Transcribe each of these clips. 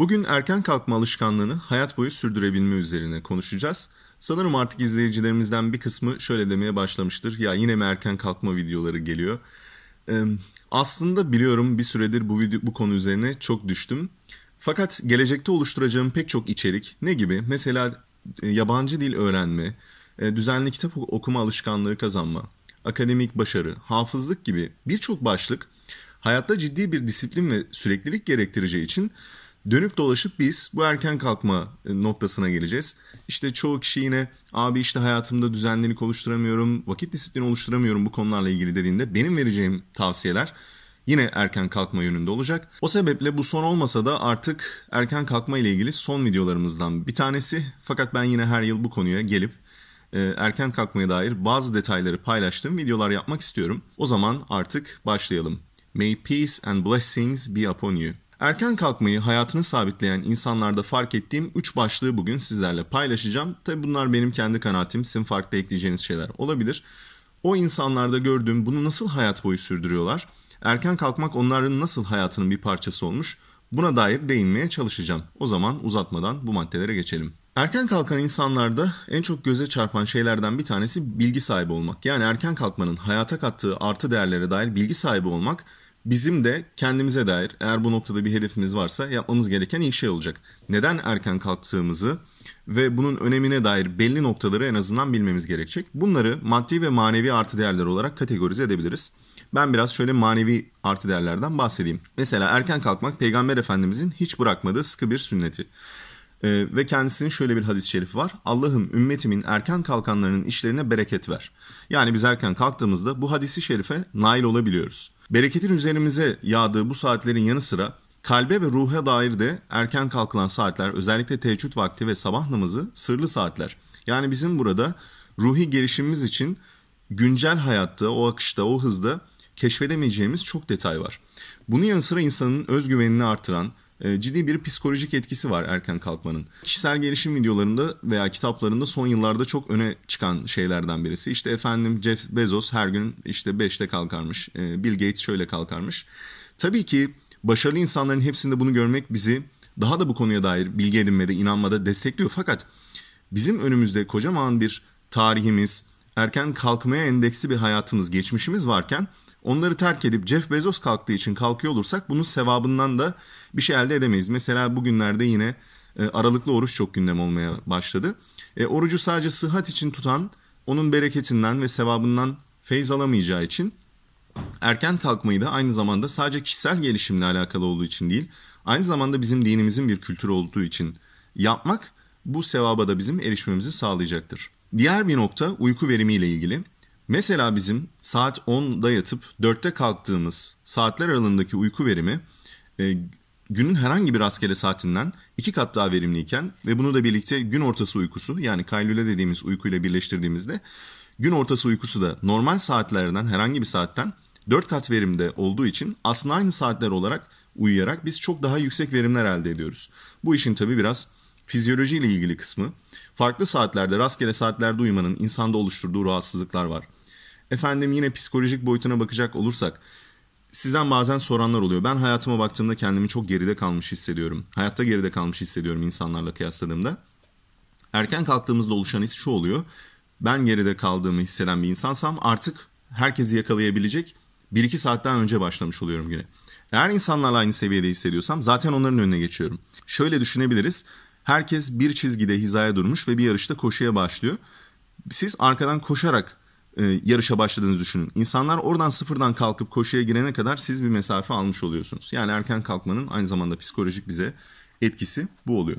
Bugün erken kalkma alışkanlığını hayat boyu sürdürebilme üzerine konuşacağız. Sanırım artık izleyicilerimizden bir kısmı şöyle demeye başlamıştır. Ya yine mi erken kalkma videoları geliyor? Ee, aslında biliyorum bir süredir bu video, bu konu üzerine çok düştüm. Fakat gelecekte oluşturacağım pek çok içerik ne gibi? Mesela e, yabancı dil öğrenme, e, düzenli kitap okuma alışkanlığı kazanma, akademik başarı, hafızlık gibi birçok başlık hayatta ciddi bir disiplin ve süreklilik gerektireceği için Dönüp dolaşıp biz bu erken kalkma e, noktasına geleceğiz. İşte çoğu kişi yine abi işte hayatımda düzenlilik oluşturamıyorum, vakit disiplini oluşturamıyorum bu konularla ilgili dediğinde benim vereceğim tavsiyeler yine erken kalkma yönünde olacak. O sebeple bu son olmasa da artık erken kalkma ile ilgili son videolarımızdan bir tanesi. Fakat ben yine her yıl bu konuya gelip e, erken kalkmaya dair bazı detayları paylaştığım videolar yapmak istiyorum. O zaman artık başlayalım. May peace and blessings be upon you. Erken kalkmayı hayatını sabitleyen insanlarda fark ettiğim 3 başlığı bugün sizlerle paylaşacağım. Tabi bunlar benim kendi kanaatim. Sizin farklı ekleyeceğiniz şeyler olabilir. O insanlarda gördüğüm bunu nasıl hayat boyu sürdürüyorlar? Erken kalkmak onların nasıl hayatının bir parçası olmuş? Buna dair değinmeye çalışacağım. O zaman uzatmadan bu maddelere geçelim. Erken kalkan insanlarda en çok göze çarpan şeylerden bir tanesi bilgi sahibi olmak. Yani erken kalkmanın hayata kattığı artı değerlere dair bilgi sahibi olmak bizim de kendimize dair eğer bu noktada bir hedefimiz varsa yapmamız gereken iyi şey olacak. Neden erken kalktığımızı ve bunun önemine dair belli noktaları en azından bilmemiz gerekecek. Bunları maddi ve manevi artı değerler olarak kategorize edebiliriz. Ben biraz şöyle manevi artı değerlerden bahsedeyim. Mesela erken kalkmak peygamber efendimizin hiç bırakmadığı sıkı bir sünneti. Ee, ve kendisinin şöyle bir hadis-i şerifi var. Allah'ım ümmetimin erken kalkanlarının işlerine bereket ver. Yani biz erken kalktığımızda bu hadisi şerife nail olabiliyoruz. Bereketin üzerimize yağdığı bu saatlerin yanı sıra kalbe ve ruha dair de erken kalkılan saatler özellikle teheccüd vakti ve sabah namazı sırlı saatler. Yani bizim burada ruhi gelişimimiz için güncel hayatta, o akışta, o hızda keşfedemeyeceğimiz çok detay var. Bunun yanı sıra insanın özgüvenini artıran, e, ciddi bir psikolojik etkisi var erken kalkmanın. Kişisel gelişim videolarında veya kitaplarında son yıllarda çok öne çıkan şeylerden birisi. İşte efendim Jeff Bezos her gün işte 5'te kalkarmış. E, Bill Gates şöyle kalkarmış. Tabii ki başarılı insanların hepsinde bunu görmek bizi daha da bu konuya dair bilgi edinmede, inanmada destekliyor. Fakat bizim önümüzde kocaman bir tarihimiz, erken kalkmaya endeksli bir hayatımız, geçmişimiz varken Onları terk edip Jeff Bezos kalktığı için kalkıyor olursak bunun sevabından da bir şey elde edemeyiz. Mesela bugünlerde yine e, aralıklı oruç çok gündem olmaya başladı. E, orucu sadece sıhhat için tutan onun bereketinden ve sevabından feyz alamayacağı için erken kalkmayı da aynı zamanda sadece kişisel gelişimle alakalı olduğu için değil, aynı zamanda bizim dinimizin bir kültürü olduğu için yapmak bu sevaba da bizim erişmemizi sağlayacaktır. Diğer bir nokta uyku verimiyle ilgili. Mesela bizim saat 10'da yatıp 4'te kalktığımız saatler aralığındaki uyku verimi e, günün herhangi bir rastgele saatinden iki kat daha verimliyken ve bunu da birlikte gün ortası uykusu yani kaylule dediğimiz uykuyla birleştirdiğimizde gün ortası uykusu da normal saatlerden herhangi bir saatten 4 kat verimde olduğu için aslında aynı saatler olarak uyuyarak biz çok daha yüksek verimler elde ediyoruz. Bu işin tabi biraz fizyolojiyle ilgili kısmı. Farklı saatlerde rastgele saatlerde uyumanın insanda oluşturduğu rahatsızlıklar var. Efendim yine psikolojik boyutuna bakacak olursak sizden bazen soranlar oluyor. Ben hayatıma baktığımda kendimi çok geride kalmış hissediyorum. Hayatta geride kalmış hissediyorum insanlarla kıyasladığımda. Erken kalktığımızda oluşan his şu oluyor. Ben geride kaldığımı hisseden bir insansam artık herkesi yakalayabilecek 1-2 saatten önce başlamış oluyorum güne. Eğer insanlarla aynı seviyede hissediyorsam zaten onların önüne geçiyorum. Şöyle düşünebiliriz. Herkes bir çizgide hizaya durmuş ve bir yarışta koşuya başlıyor. Siz arkadan koşarak e, yarışa başladığınızı düşünün. İnsanlar oradan sıfırdan kalkıp koşuya girene kadar siz bir mesafe almış oluyorsunuz. Yani erken kalkmanın aynı zamanda psikolojik bize etkisi bu oluyor.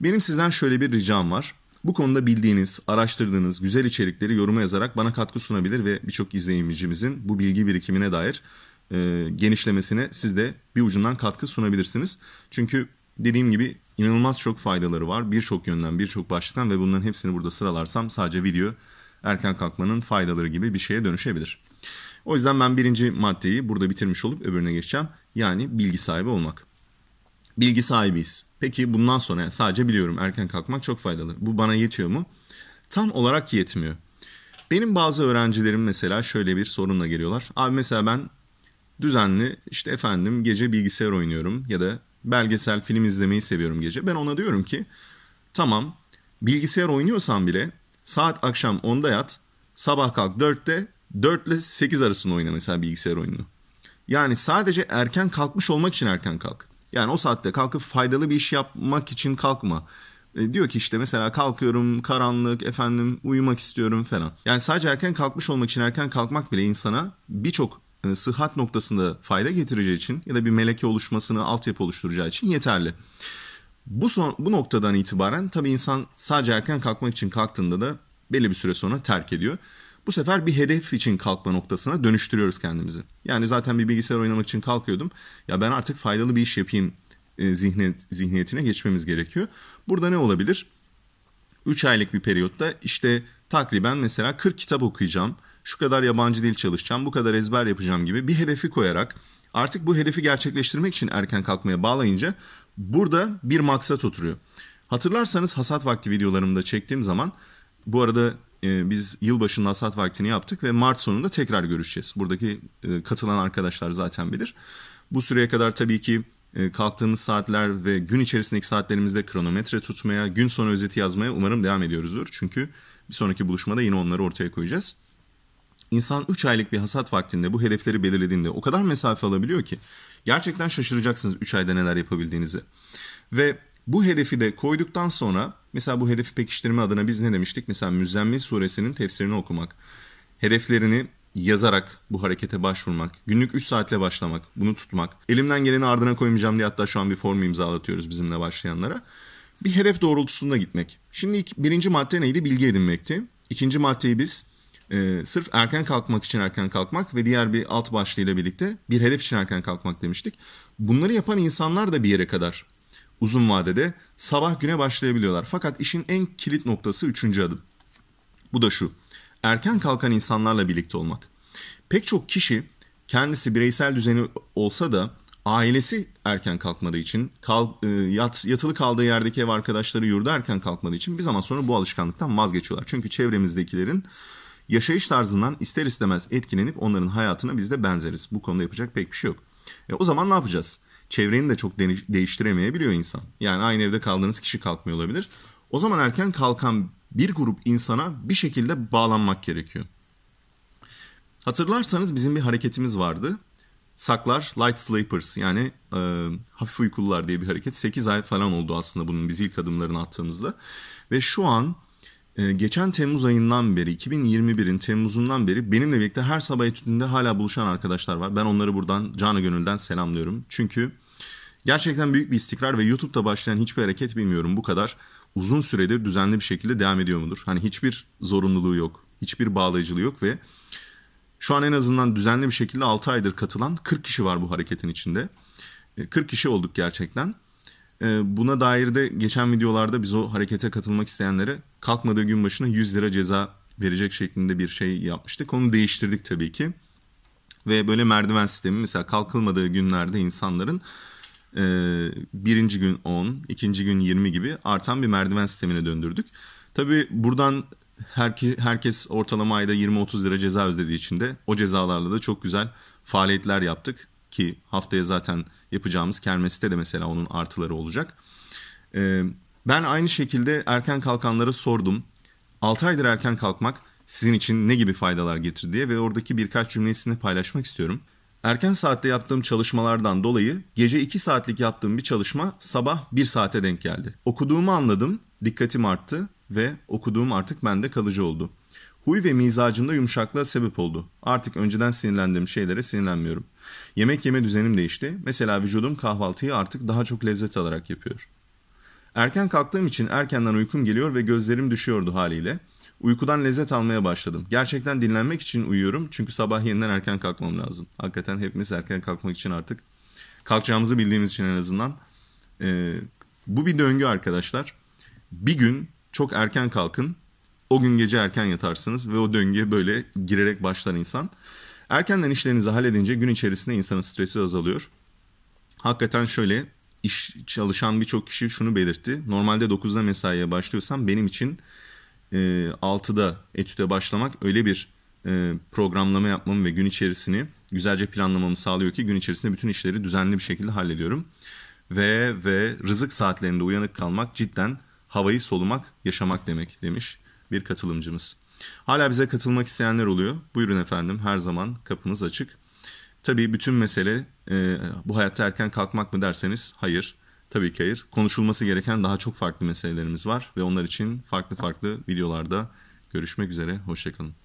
Benim sizden şöyle bir ricam var. Bu konuda bildiğiniz, araştırdığınız güzel içerikleri yoruma yazarak bana katkı sunabilir ve birçok izleyicimizin bu bilgi birikimine dair e, genişlemesine siz de bir ucundan katkı sunabilirsiniz. Çünkü dediğim gibi inanılmaz çok faydaları var. Birçok yönden, birçok başlıktan ve bunların hepsini burada sıralarsam sadece video erken kalkmanın faydaları gibi bir şeye dönüşebilir. O yüzden ben birinci maddeyi burada bitirmiş olup öbürüne geçeceğim. Yani bilgi sahibi olmak. Bilgi sahibiyiz. Peki bundan sonra yani sadece biliyorum erken kalkmak çok faydalı. Bu bana yetiyor mu? Tam olarak yetmiyor. Benim bazı öğrencilerim mesela şöyle bir sorunla geliyorlar. Abi mesela ben düzenli işte efendim gece bilgisayar oynuyorum ya da belgesel film izlemeyi seviyorum gece. Ben ona diyorum ki tamam bilgisayar oynuyorsan bile Saat akşam 10'da yat. Sabah kalk 4'te. 4 ile 8 arasında oyna mesela bilgisayar oyununu. Yani sadece erken kalkmış olmak için erken kalk. Yani o saatte kalkıp faydalı bir iş yapmak için kalkma. E, diyor ki işte mesela kalkıyorum karanlık efendim uyumak istiyorum falan. Yani sadece erken kalkmış olmak için erken kalkmak bile insana birçok e, sıhhat noktasında fayda getireceği için ya da bir meleke oluşmasını altyapı oluşturacağı için yeterli. Bu, son, bu noktadan itibaren tabii insan sadece erken kalkmak için kalktığında da belli bir süre sonra terk ediyor. Bu sefer bir hedef için kalkma noktasına dönüştürüyoruz kendimizi. Yani zaten bir bilgisayar oynamak için kalkıyordum. Ya ben artık faydalı bir iş yapayım e, zihniyet, zihniyetine geçmemiz gerekiyor. Burada ne olabilir? 3 aylık bir periyotta işte takriben mesela 40 kitap okuyacağım, şu kadar yabancı dil çalışacağım, bu kadar ezber yapacağım gibi bir hedefi koyarak artık bu hedefi gerçekleştirmek için erken kalkmaya bağlayınca burada bir maksat oturuyor. Hatırlarsanız hasat vakti videolarımda çektiğim zaman bu arada e, biz yılbaşında hasat vaktini yaptık ve Mart sonunda tekrar görüşeceğiz. Buradaki e, katılan arkadaşlar zaten bilir. Bu süreye kadar tabii ki e, kalktığımız saatler ve gün içerisindeki saatlerimizde kronometre tutmaya, gün sonu özeti yazmaya umarım devam ediyoruzdur. Çünkü bir sonraki buluşmada yine onları ortaya koyacağız. İnsan 3 aylık bir hasat vaktinde bu hedefleri belirlediğinde o kadar mesafe alabiliyor ki gerçekten şaşıracaksınız 3 ayda neler yapabildiğinizi. Ve bu hedefi de koyduktan sonra mesela bu hedefi pekiştirme adına biz ne demiştik? Mesela Müzzemmil suresinin tefsirini okumak, hedeflerini yazarak bu harekete başvurmak, günlük 3 saatle başlamak, bunu tutmak, elimden geleni ardına koymayacağım diye hatta şu an bir formu imzalatıyoruz bizimle başlayanlara. Bir hedef doğrultusunda gitmek. Şimdi ilk, birinci madde neydi? Bilgi edinmekti. İkinci maddeyi biz e, sırf erken kalkmak için erken kalkmak ve diğer bir alt başlığıyla birlikte bir hedef için erken kalkmak demiştik. Bunları yapan insanlar da bir yere kadar uzun vadede sabah güne başlayabiliyorlar. Fakat işin en kilit noktası üçüncü adım. Bu da şu. Erken kalkan insanlarla birlikte olmak. Pek çok kişi kendisi bireysel düzeni olsa da ailesi erken kalkmadığı için, kal, e, yat, yatılı kaldığı yerdeki ev arkadaşları yurda erken kalkmadığı için bir zaman sonra bu alışkanlıktan vazgeçiyorlar. Çünkü çevremizdekilerin yaşayış tarzından ister istemez etkilenip onların hayatına biz de benzeriz. Bu konuda yapacak pek bir şey yok. E, o zaman ne yapacağız? Çevreni de çok değiştiremeyebiliyor insan. Yani aynı evde kaldığınız kişi kalkmıyor olabilir. O zaman erken kalkan bir grup insana bir şekilde bağlanmak gerekiyor. Hatırlarsanız bizim bir hareketimiz vardı. Saklar Light Sleepers yani e, hafif uykulular diye bir hareket. 8 ay falan oldu aslında bunun biz ilk adımlarını attığımızda. Ve şu an ee, geçen Temmuz ayından beri 2021'in Temmuz'undan beri benimle birlikte her sabah etüdünde hala buluşan arkadaşlar var. Ben onları buradan canı gönülden selamlıyorum. Çünkü gerçekten büyük bir istikrar ve YouTube'da başlayan hiçbir hareket bilmiyorum bu kadar uzun süredir düzenli bir şekilde devam ediyor mudur? Hani hiçbir zorunluluğu yok, hiçbir bağlayıcılığı yok ve şu an en azından düzenli bir şekilde 6 aydır katılan 40 kişi var bu hareketin içinde. 40 ee, kişi olduk gerçekten. Ee, buna dair de geçen videolarda biz o harekete katılmak isteyenlere kalkmadığı gün başına 100 lira ceza verecek şeklinde bir şey yapmıştık. Onu değiştirdik tabii ki. Ve böyle merdiven sistemi mesela kalkılmadığı günlerde insanların e, birinci gün 10, ikinci gün 20 gibi artan bir merdiven sistemine döndürdük. Tabii buradan herkes ortalama ayda 20-30 lira ceza ödediği için de o cezalarla da çok güzel faaliyetler yaptık ki haftaya zaten yapacağımız kermeste de mesela onun artıları olacak. E, ben aynı şekilde erken kalkanlara sordum. 6 aydır erken kalkmak sizin için ne gibi faydalar getirdi diye ve oradaki birkaç cümlesini paylaşmak istiyorum. Erken saatte yaptığım çalışmalardan dolayı gece 2 saatlik yaptığım bir çalışma sabah 1 saate denk geldi. Okuduğumu anladım, dikkatim arttı ve okuduğum artık bende kalıcı oldu. Huy ve mizacımda yumuşaklığa sebep oldu. Artık önceden sinirlendiğim şeylere sinirlenmiyorum. Yemek yeme düzenim değişti. Mesela vücudum kahvaltıyı artık daha çok lezzet alarak yapıyor. Erken kalktığım için erkenden uykum geliyor ve gözlerim düşüyordu haliyle. Uykudan lezzet almaya başladım. Gerçekten dinlenmek için uyuyorum çünkü sabah yeniden erken kalkmam lazım. Hakikaten hepimiz erken kalkmak için artık kalkacağımızı bildiğimiz için en azından. Ee, bu bir döngü arkadaşlar. Bir gün çok erken kalkın o gün gece erken yatarsınız ve o döngüye böyle girerek başlar insan. Erkenden işlerinizi halledince gün içerisinde insanın stresi azalıyor. Hakikaten şöyle iş çalışan birçok kişi şunu belirtti. Normalde 9'da mesaiye başlıyorsam benim için e, 6'da etüde başlamak öyle bir e, programlama yapmamı ve gün içerisini güzelce planlamamı sağlıyor ki gün içerisinde bütün işleri düzenli bir şekilde hallediyorum. Ve ve rızık saatlerinde uyanık kalmak cidden havayı solumak, yaşamak demek demiş bir katılımcımız. Hala bize katılmak isteyenler oluyor. Buyurun efendim her zaman kapımız açık. Tabii bütün mesele e, bu hayatta erken kalkmak mı derseniz hayır. Tabii ki hayır. Konuşulması gereken daha çok farklı meselelerimiz var ve onlar için farklı farklı videolarda görüşmek üzere. Hoşçakalın.